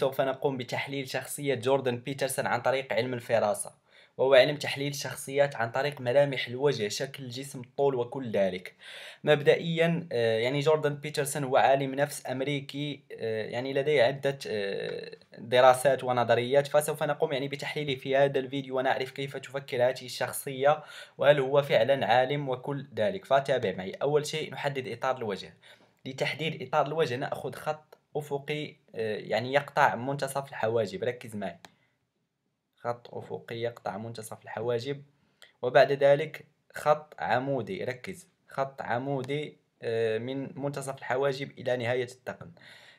سوف نقوم بتحليل شخصية جوردن بيترسون عن طريق علم الفراسة وهو علم تحليل الشخصيات عن طريق ملامح الوجه شكل الجسم الطول وكل ذلك مبدئيا آه، يعني جوردن بيترسون هو عالم نفس أمريكي آه، يعني لديه عدة آه، دراسات ونظريات فسوف نقوم يعني بتحليله في هذا الفيديو ونعرف كيف تفكر هذه الشخصية وهل هو فعلا عالم وكل ذلك فتابع معي أول شيء نحدد إطار الوجه لتحديد إطار الوجه نأخذ خط أفقي آه، يعني يقطع منتصف الحواجب ركز معي خط أفقي يقطع منتصف الحواجب وبعد ذلك خط عمودي ركز خط عمودي آه، من منتصف الحواجب إلى نهاية الثقب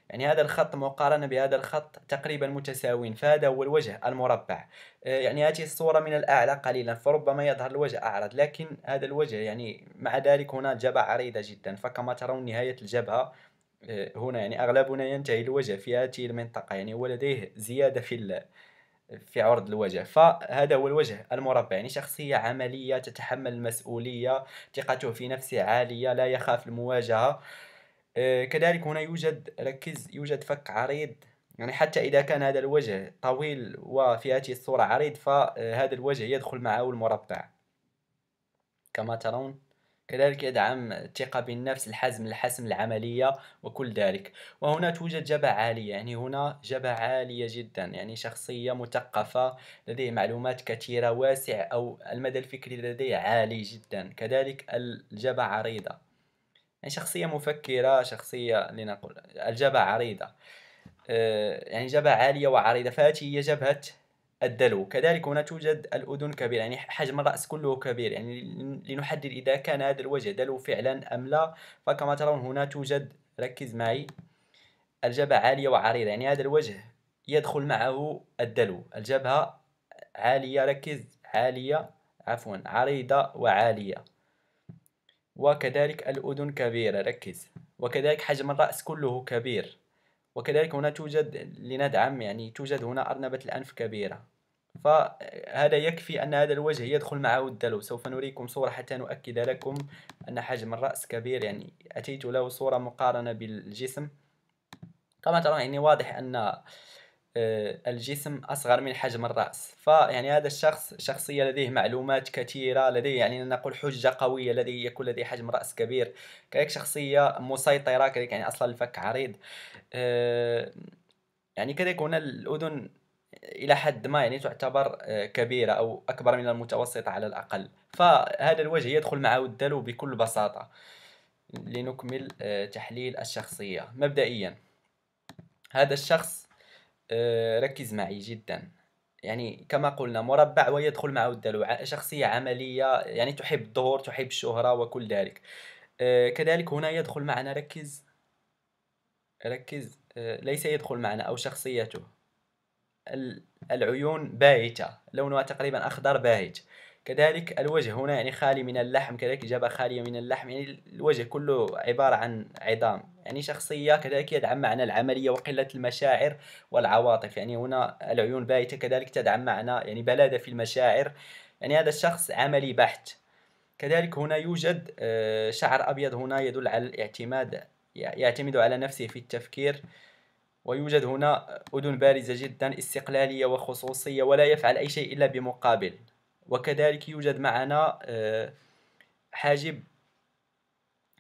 يعني هذا الخط مقارنة بهذا الخط تقريبا متساويين فهذا هو الوجه المربع آه، يعني هذه الصورة من الأعلى قليلا فربما يظهر الوجه أعرض لكن هذا الوجه يعني مع ذلك هنا جبهة عريضة جدا فكما ترون نهاية الجبهة آه، هنا يعني أغلبنا ينتهي الوجه في هذه المنطقة يعني هو لديه زيادة في في عرض الوجه فهذا هو الوجه المربع يعني شخصية عملية تتحمل المسؤولية ثقته في نفسه عالية لا يخاف المواجهة آه، كذلك هنا يوجد ركز يوجد فك عريض يعني حتى إذا كان هذا الوجه طويل وفي هذه الصورة عريض فهذا الوجه يدخل معه المربع كما ترون كذلك يدعم الثقة بالنفس الحزم الحسم العملية وكل ذلك وهنا توجد جبهة عالية يعني هنا جبهة عالية جدا يعني شخصية مثقفة لديه معلومات كثيرة واسع أو المدى الفكري لديه عالي جدا كذلك الجبهة عريضة يعني شخصية مفكرة شخصية لنقول الجبهة عريضة آه، يعني جبهة عالية وعريضة فهذه هي جبهة الدلو كذلك هنا توجد الأذن كبيرة يعني حجم الرأس كله كبير يعني لنحدد إذا كان هذا الوجه دلو فعلا أم لا فكما ترون هنا توجد ركز معي الجبهة عالية وعريضة يعني هذا الوجه يدخل معه الدلو الجبهة عالية ركز عالية عفوا عريضة وعالية وكذلك الأذن كبيرة ركز وكذلك حجم الرأس كله كبير وكذلك هنا توجد لندعم يعني توجد هنا أرنبة الأنف كبيرة فهذا يكفي أن هذا الوجه يدخل معه الدلو سوف نريكم صورة حتى نؤكد لكم أن حجم الرأس كبير يعني أتيت له صورة مقارنة بالجسم كما ترون يعني واضح أن آه، الجسم أصغر من حجم الرأس فيعني هذا الشخص شخصية لديه معلومات كثيرة لديه يعني نقول حجة قوية لديه يكون لديه حجم رأس كبير كذلك شخصية مسيطرة كذلك يعني أصلا الفك عريض آه، يعني كذلك هنا الأذن الى حد ما يعني تعتبر آه، كبيره او اكبر من المتوسطه على الاقل فهذا الوجه يدخل معه الدلو بكل بساطه لنكمل تحليل الشخصيه مبدئيا هذا الشخص آه، ركز معي جدا يعني كما قلنا مربع ويدخل معه الدلو شخصية عملية يعني تحب الظهور تحب الشهرة وكل ذلك آه، كذلك هنا يدخل معنا ركز ركز آه، ليس يدخل معنا أو شخصيته العيون باهتة لونها تقريبا أخضر باهت كذلك الوجه هنا يعني خالي من اللحم كذلك إجابة خالية من اللحم يعني الوجه كله عبارة عن عظام يعني شخصية كذلك يدعم معنى العملية وقلة المشاعر والعواطف يعني هنا العيون بايتة كذلك تدعم معنى يعني بلادة في المشاعر يعني هذا الشخص عملي بحت كذلك هنا يوجد آه، شعر أبيض هنا يدل على الاعتماد يعتمد على نفسه في التفكير ويوجد هنا أذن بارزة جدا استقلالية وخصوصية ولا يفعل أي شيء إلا بمقابل وكذلك يوجد معنا آه، حاجب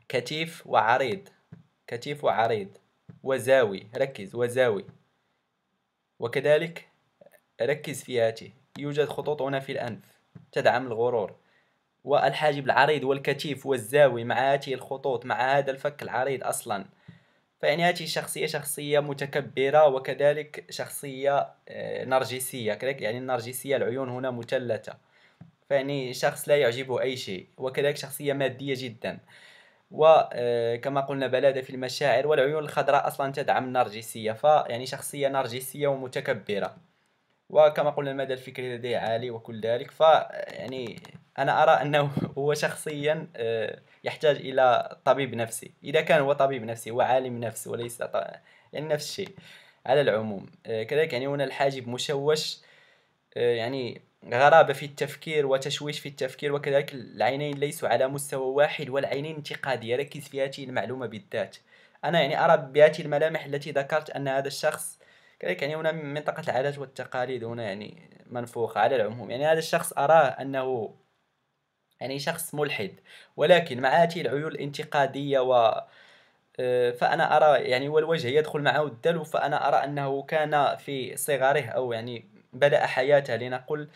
كتيف وعريض كتيف وعريض وزاوي ركز وزاوي وكذلك ركز في هاته يوجد خطوط هنا في الأنف تدعم الغرور والحاجب العريض والكتيف والزاوي مع هاته الخطوط مع هذا الفك العريض أصلا فيعني هاته الشخصية شخصية متكبرة وكذلك شخصية آه، نرجسية يعني النرجسية العيون هنا مثلثة فيعني شخص لا يعجبه أي شيء وكذلك شخصية مادية جدا وكما آه، قلنا بلادة في المشاعر والعيون الخضراء أصلا تدعم النرجسية فيعني شخصية نرجسية ومتكبرة وكما قلنا المدى الفكري لديه عالي وكل ذلك فيعني أنا أرى أنه هو شخصيا آه، يحتاج إلى طبيب نفسي إذا كان هو طبيب نفسي هو عالم نفس وليس يعني نفس الشيء على العموم آه، كذلك يعني هنا الحاجب مشوش يعني غرابة في التفكير وتشويش في التفكير وكذلك العينين ليسوا على مستوى واحد والعينين انتقادية ركز في هذه المعلومة بالذات أنا يعني أرى بهذه الملامح التي ذكرت أن هذا الشخص كذلك يعني هنا منطقة العادات والتقاليد هنا يعني منفوخة على العموم يعني هذا الشخص أراه أنه يعني شخص ملحد ولكن مع هذه العيون الانتقادية و آه، فأنا أرى يعني والوجه يدخل معه الدلو فأنا أرى أنه كان في صغره أو يعني بدأ حياته لنقل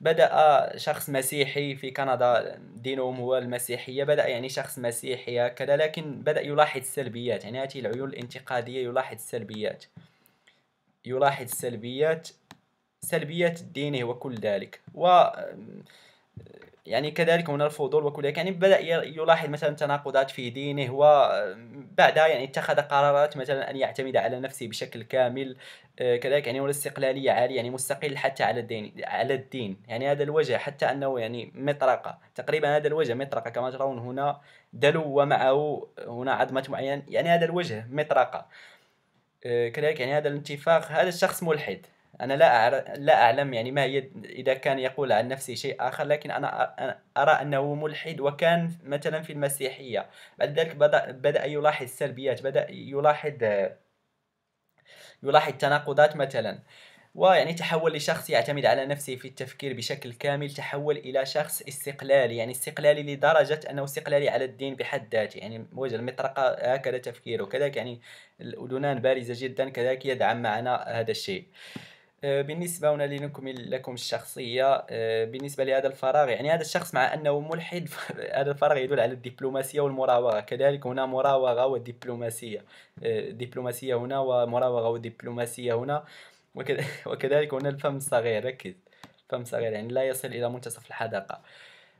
بدأ شخص مسيحي في كندا دينهم هو المسيحية بدأ يعني شخص مسيحي كذا لكن بدأ يلاحظ السلبيات يعني هذه العيون الانتقادية يلاحظ السلبيات يلاحظ السلبيات سلبيات دينه وكل ذلك و يعني كذلك هنا الفضول وكل يعني بدا يلاحظ مثلا تناقضات في دينه وبعدها آه، يعني اتخذ قرارات مثلا ان يعتمد على نفسه بشكل كامل آه، كذلك يعني والاستقلاليه عاليه يعني مستقل حتى على الدين على الدين يعني هذا الوجه حتى انه يعني مطرقه تقريبا هذا الوجه مطرقه كما ترون هنا دلو ومعه هنا عظمه معين يعني هذا الوجه مطرقه آه، كذلك يعني هذا الانتفاخ هذا الشخص ملحد أنا لا لا أعلم يعني ما يد إذا كان يقول عن نفسه شيء آخر لكن أنا أرى أنه ملحد وكان مثلا في المسيحية بعد ذلك بدأ, بدأ يلاحظ سلبيات بدأ يلاحظ يلاحظ تناقضات مثلا ويعني تحول لشخص يعتمد على نفسه في التفكير بشكل كامل تحول إلى شخص استقلالي يعني استقلالي لدرجة أنه استقلالي على الدين بحد ذاته يعني وجه المطرقة هكذا تفكيره كذلك يعني الأذنان بارزة جدا كذلك يدعم معنا هذا الشيء آه، بالنسبه هنا لنكمل لكم الشخصيه آه، بالنسبه لهذا الفراغ يعني هذا الشخص مع انه ملحد هذا الفراغ يدل على الدبلوماسيه والمراوغه كذلك هنا مراوغه ودبلوماسيه آه، دبلوماسيه هنا ومراوغه ودبلوماسيه هنا وكذلك هنا الفم الصغير ركز فم صغير يعني لا يصل الى منتصف الحدقه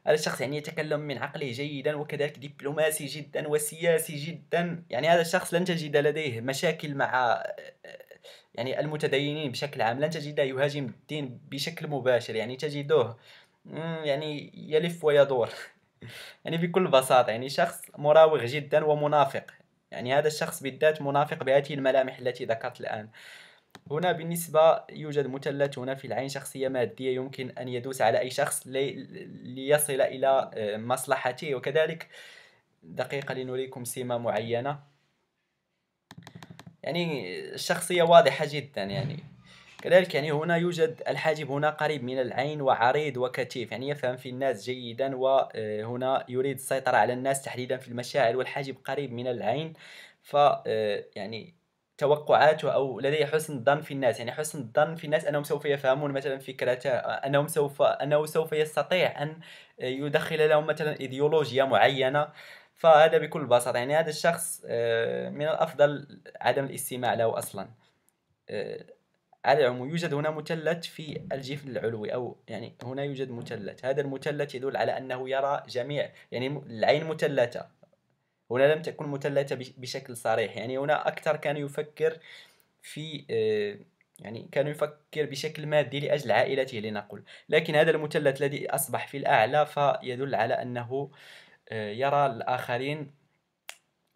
هذا الشخص يعني يتكلم من عقله جيدا وكذلك دبلوماسي جدا وسياسي جدا يعني هذا الشخص لن تجد لديه مشاكل مع يعني المتدينين بشكل عام لن تجده يهاجم الدين بشكل مباشر يعني تجده يعني يلف ويدور يعني بكل بساطة يعني شخص مراوغ جدا ومنافق يعني هذا الشخص بالذات منافق بهذه الملامح التي ذكرت الآن هنا بالنسبة يوجد مثلث هنا في العين شخصية مادية يمكن أن يدوس على أي شخص لي ليصل إلى آه، مصلحته وكذلك دقيقة لنريكم سمة معينة يعني الشخصية واضحة جدا يعني كذلك يعني هنا يوجد الحاجب هنا قريب من العين وعريض وكتيف يعني يفهم في الناس جيدا وهنا آه، يريد السيطرة على الناس تحديدا في المشاعر والحاجب قريب من العين ف آه، يعني توقعاته او لديه حسن الظن في الناس يعني حسن الظن في الناس انهم سوف يفهمون مثلا فكرته آه، انهم سوف انه سوف يستطيع ان يدخل لهم مثلا ايديولوجيا معينه فهذا بكل بساطه يعني هذا الشخص آه، من الافضل عدم الاستماع له اصلا آه، على العموم يوجد هنا مثلث في الجفن العلوي او يعني هنا يوجد مثلث هذا المثلث يدل على انه يرى جميع يعني العين مثلثه هنا لم تكن مثلثه بشكل صريح يعني هنا اكثر كان يفكر في آه، يعني كان يفكر بشكل مادي لاجل عائلته لنقل لكن هذا المثلث الذي اصبح في الاعلى فيدل على انه آه، يرى الآخرين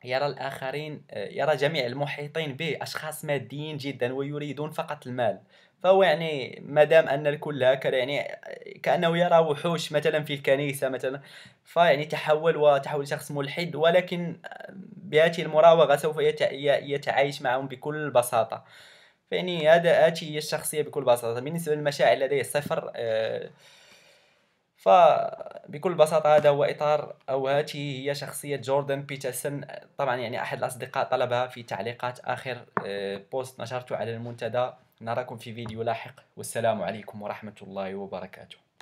يرى الآخرين آه، يرى جميع المحيطين به أشخاص ماديين جدا ويريدون فقط المال فهو يعني ما دام أن الكل هكذا يعني آه، كأنه يرى وحوش مثلا في الكنيسة مثلا فيعني تحول وتحول شخص ملحد ولكن بهذه المراوغة سوف يتعايش معهم بكل بساطة فيعني هذا هذه هي الشخصية بكل بساطة بالنسبة للمشاعر لديه صفر آه فبكل بساطة هذا هو إطار أو هاتي هي شخصية جوردن بيترسون طبعا يعني أحد الأصدقاء طلبها في تعليقات آخر آه، بوست نشرته على المنتدى نراكم في فيديو لاحق والسلام عليكم ورحمة الله وبركاته